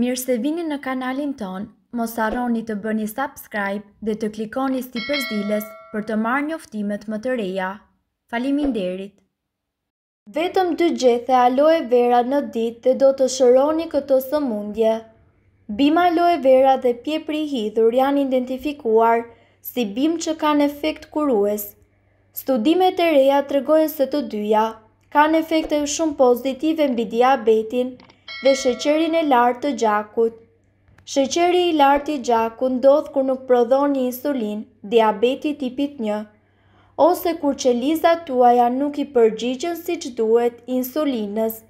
Mirë se vini në kanalin ton, mos arroni të bëni subscribe dhe të klikoni sti përzilës për të marrë njoftimet më të reja. Falimin derit! Vetëm dy gjethe aloe vera në dit dhe do të shëroni këto së mundje. Bima aloe vera dhe pjepri hithur janë identifikuar si bim që kanë efekt kurues. Studimet e reja të regojnë se të dyja kanë efekte shumë pozitive mbi diabetin dhe sheqerin e lartë të gjakut. Sheqeri i lartë i gjakut ndodh kur nuk prodhon një insulin, diabeti tipit 1, ose kur liza tuaja nuk i përgjigjen si që duhet insulinës,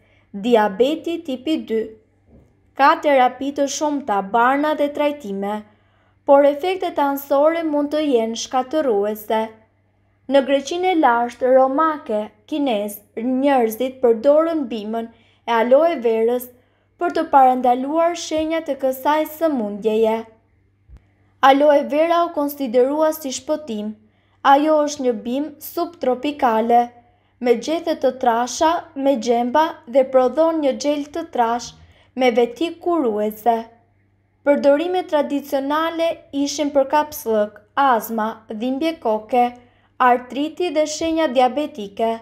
diabeti tipi 2. Ka terapi të shumëta, barna dhe trajtime, por efektet ansore mund të jenë shkatëruese. Në Greqinë e lashtë, romake, kinez, njerëzit përdorën bimën e aloe verës për të parendaluar shenjat e kësaj së mundjeje. Aloe vera u konsiderua si shpëtim, ajo është një bim subtropikale, me gjethet të trasha, me gjemba dhe prodhon një gjel të trash me veti kuruese. Përdorime tradicionale ishin për kapslëk, azma, dhimbje koke, artriti dhe shenja diabetike.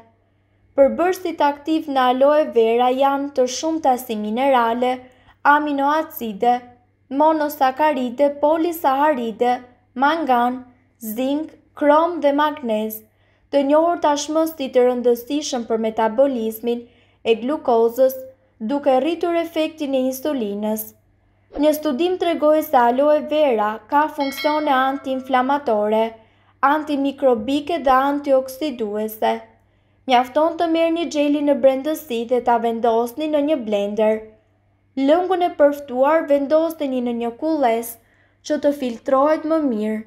Përbërësit aktiv në aloe vera janë të shumë tasi si minerale, aminoacide, monosakaride, polisaharide, mangan, zinc, krom dhe magnez, të njohër tashmësti të rëndësishëm për metabolizmin e glukozës duke rritur efektin e insulinës. Një studim të regojë se aloe vera ka funksione anti-inflamatore, antimikrobike dhe antioksiduese mjafton të merë një gjeli në brendësi dhe ta vendosni në një blender. Lëngun e përftuar vendosni në një kules që të filtrohet më mirë.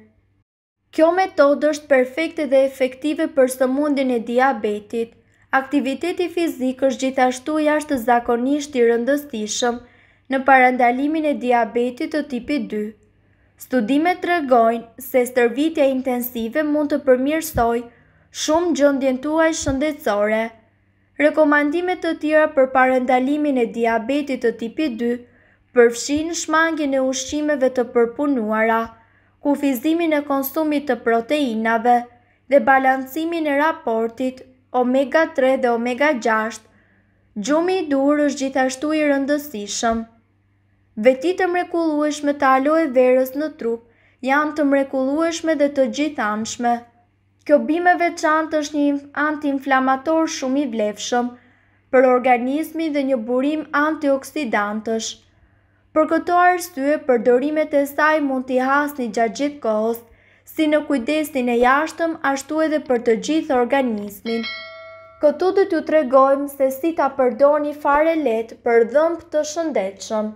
Kjo metod është perfekte dhe efektive për mundin e diabetit. Aktiviteti fizik është gjithashtu jashtë zakonisht i rëndësishëm në parandalimin e diabetit të tipi 2. Studimet të regojnë se stërvitja intensive mund të përmirësoj shumë gjëndjen tuaj shëndetësore. Rekomandimet të tjera për parendalimin e diabetit të tipi 2 përfshin shmangin e ushqimeve të përpunuara, kufizimin e konsumit të proteinave dhe balancimin e raportit omega 3 dhe omega 6, gjumi i dur është gjithashtu i rëndësishëm. Veti të mrekulueshme të aloe verës në trup janë të mrekulueshme dhe të gjithanshme. Kjo bime veçant është një antiinflamator shumë i vlefshëm për organizmin dhe një burim antioksidantësh. Për këto arsye, përdorimet e saj mund t'i hasni gjatë gjithë kohës, si në kujdesin e jashtëm, ashtu edhe për të gjithë organizmin. Këtu dhe t'ju tregojmë se si ta përdor një fare letë për dhëmp të shëndetshëm.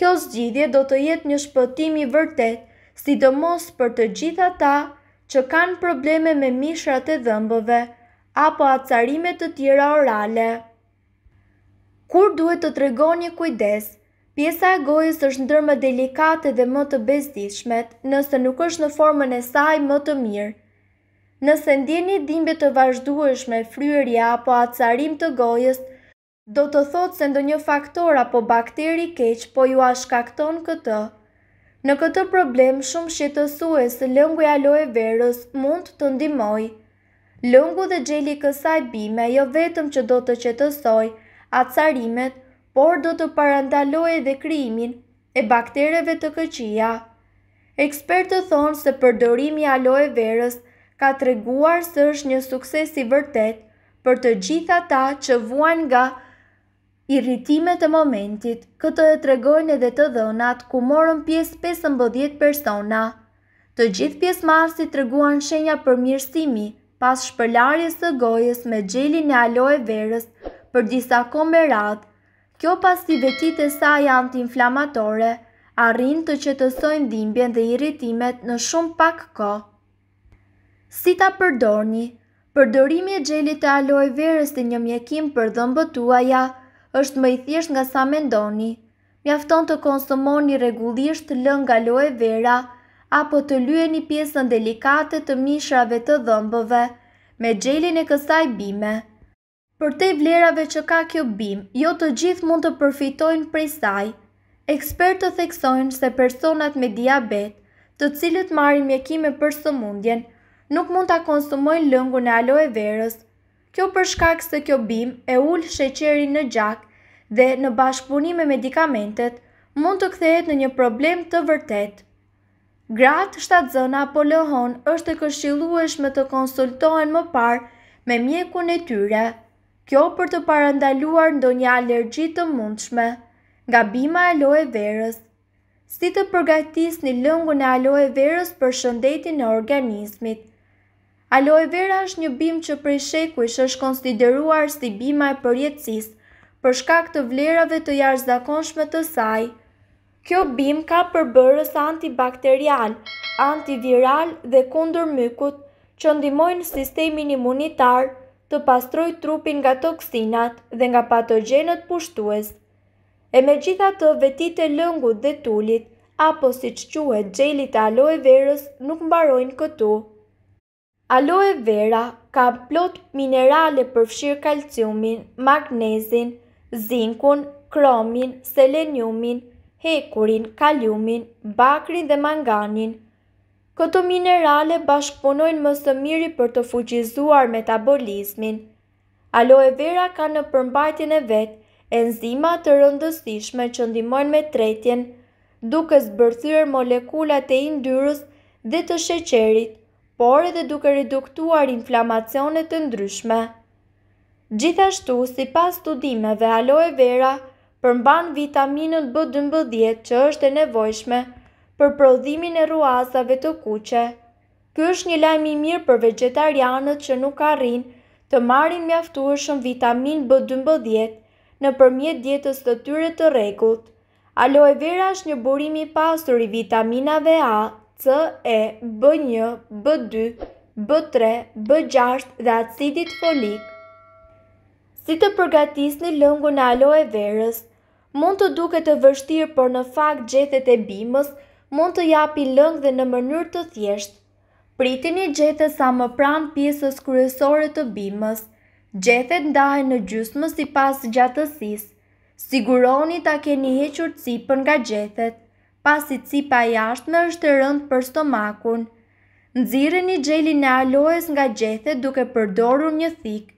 Kjo zgjidhje do të jetë një shpëtimi vërtet, sidomos për të gjitha ta që kanë probleme me mishrat e dhëmbëve apo acarime të tjera orale. Kur duhet të tregoni kujdes, pjesa e gojës është ndër më delikate dhe më të bezdishmet nëse nuk është në formën e saj më të mirë. Nëse ndjeni dhimbje të vazhdueshme, fryerje apo acarim të gojës, do të thotë se ndonjë faktor apo bakteri keq po ju a shkakton këtë. Në këtë problem shumë shqetësues lëngu e aloe verës mund të ndimoj. Lëngu dhe gjeli kësaj bime jo vetëm që do të qetësoj atësarimet, por do të parandaloj dhe krimin e baktereve të këqia. Ekspertë thonë se përdorimi aloe verës ka të reguar së është një sukses i vërtet për të gjitha ta që vuan nga përdorimi. Irritimet e momentit, këto e tregojnë edhe të dhënat ku morën pjesë 15 persona. Të gjithë pjesë marsi treguan shenja për mirësimi, pas shpërlarjes të gojës me gjelin e aloe verës për disa kombe radhë. Kjo pas të vetit e saja anti-inflamatore, arrinë të që të sojnë dhe irritimet në shumë pak ko. Si ta përdorni, përdorimi e gjelit e aloe verës të një mjekim për dhëmbëtuaja, është më i thjesht nga sa mendoni. Mjafton të konsumoni rregullisht lëng aloe vera apo të lyeni pjesën delikate të mishrave të dhëmbëve me xhelin e kësaj bime. Për te vlerave që ka kjo bim, jo të gjithë mund të përfitojnë prej saj. Ekspertë të theksojnë se personat me diabet, të cilët marrin mjekime për sëmundjen, nuk mund të konsumojnë lëngu në aloe verës, Kjo për shkak se kjo bim e ul sheqerin në gjak dhe në bashkëpunime me medikamentet mund të kthehet në një problem të vërtet. Grat shtatzëna apo lehon është e këshillueshme të konsultohen më parë me mjekun e tyre. Kjo për të parandaluar ndonjë alergji të mundshme nga bima e aloe verës. Si të përgatisni lëngun e aloe verës për shëndetin e organizmit? Aloe vera është një bim që prej shekuish është konsideruar si bima e përjetësis, për shkak të vlerave të jarëzakonshme të saj. Kjo bim ka përbërës antibakterial, antiviral dhe kundër mykut që ndimojnë sistemin imunitar të pastroj trupin nga toksinat dhe nga patogenet pushtues. E me gjitha të vetit e lëngut dhe tulit, apo si që quhet gjelit aloe verës nuk mbarojnë këtu. Aloe vera ka plot minerale përfshirë kalciumin, magnezin, zinkun, kromin, seleniumin, hekurin, kaliumin, bakrin dhe manganin. Këto minerale bashkëpunojnë më së miri për të fuqizuar metabolizmin. Aloe vera ka në përmbajtjen e vet enzima të rëndësishme që ndihmojnë me tretjen, duke zbërthyer molekulat e yndyrës dhe të sheqerit por edhe duke reduktuar inflamacionet të ndryshme. Gjithashtu, si pas studimeve aloe vera, përmban vitaminën B12 që është e nevojshme për prodhimin e ruazave të kuqe. Ky është një lajmë i mirë për vegetarianët që nuk arrin të marrin mjaftueshëm vitaminë B12 në përmjet dietës të tyre të rregullt. Aloe vera është një burim i pasur i vitaminave A, C, E, B1, B2, B3, B6 dhe acidit folik. Si të përgatisni lëngu në aloe verës, mund të duke të vështirë për në fakt gjethet e bimës, mund të japi lëngë dhe në mënyrë të thjeshtë. Pritini gjethet sa më pranë pjesës kryesore të bimës. Gjethet ndahe në gjysmë si pas gjatësis. Siguroni ta keni hequr cipën nga gjethet pasi cipa jashtme është rënd për stomakun. Nëzire një gjeli në aloes nga gjethe duke përdorur një thik.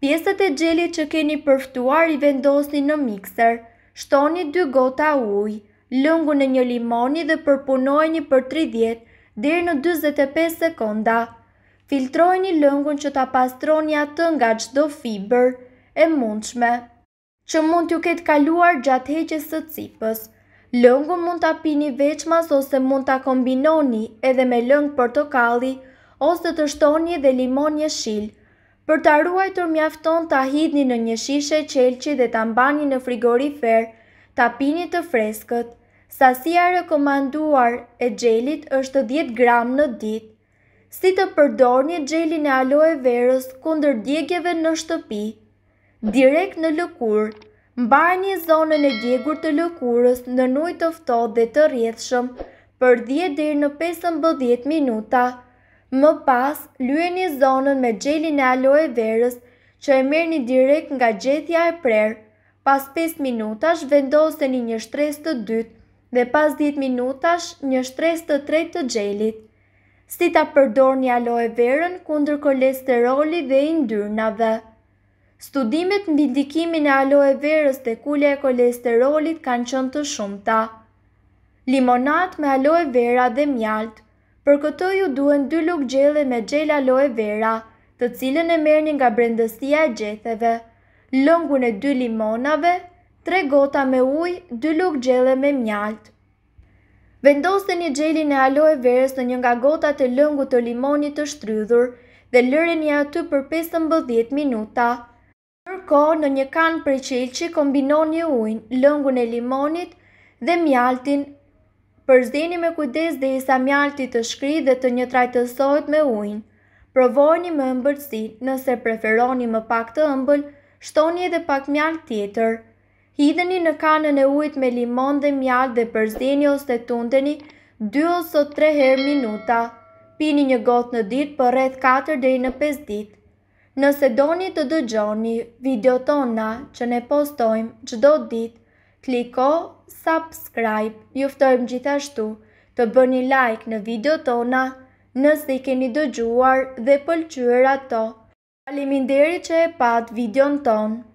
Pjesët e gjeli që keni përftuar i vendosni në mikser, shtoni 2 gota uj, lëngu në një limoni dhe përpunojni për 30 dhe në 25 sekonda. Filtrojni lëngun që ta pastroni atë nga qdo fiber e mundshme, që mund t'ju ketë kaluar gjatë heqës të cipës. Lëngu mund të pini veçmas ose mund të kombinoni edhe me lëngë portokalli ose të shtoni dhe limon një shil. Për të arruajtur mjafton të ahidni në një shishe qelqi dhe të mbani në frigorifer, të pini të freskët. Sasia rekomanduar e gjelit është 10 gram në ditë. Si të përdorni gjelin e aloe verës kundër djegjeve në shtëpi, direkt në lëkurë, Mbaj një zonën e djegur të lëkurës në nuj të ftohtë dhe të rjedhshëm për 10 dhe në 15 minuta. Më pas, lue një zonën me gjelin e aloe verës që e mirë një direkt nga gjetja e prerë. Pas 5 minutash vendose një një shtres të dytë dhe pas 10 minutash një shtres të tretë të gjelit. Si ta përdor një aloe verën kundër kolesterolit dhe indyrnave. Studimet në bindikimin e aloe verës dhe kule e kolesterolit kanë qënë të shumë ta. Limonat me aloe vera dhe mjalt. Për këto ju duen dy luk gjele me gjel aloe vera, të cilën e mërni nga brendësia e gjetheve. Longun e dy limonave, tre gota me uj, dy luk gjele me mjalt. Vendoste një gjelin e aloe verës në një nga gota të lëngu të limonit të shtrydhur dhe lëreni aty për 15 minuta ko në një kan për që kombinon një ujnë, lëngun e limonit dhe mjaltin, përzdeni me kujdes dhe isa mjaltit të shkri dhe të një trajtësojt me ujnë. Provojni me mbërësi, nëse preferoni më pak të ëmbël, shtoni edhe pak mjalt tjetër. Hidheni në kanën e ujit me limon dhe mjalt dhe përzini ose tundeni 2 ose 3 herë minuta. Pini një gotë në ditë për rreth 4 deri në 5 ditë. Nëse doni të dëgjoni video tona që ne postojmë gjdo dit, kliko subscribe, juftojmë gjithashtu të bëni like në video tona nëse i keni dëgjuar dhe pëlqyra ato. Kalimin deri që e pat videon tonë.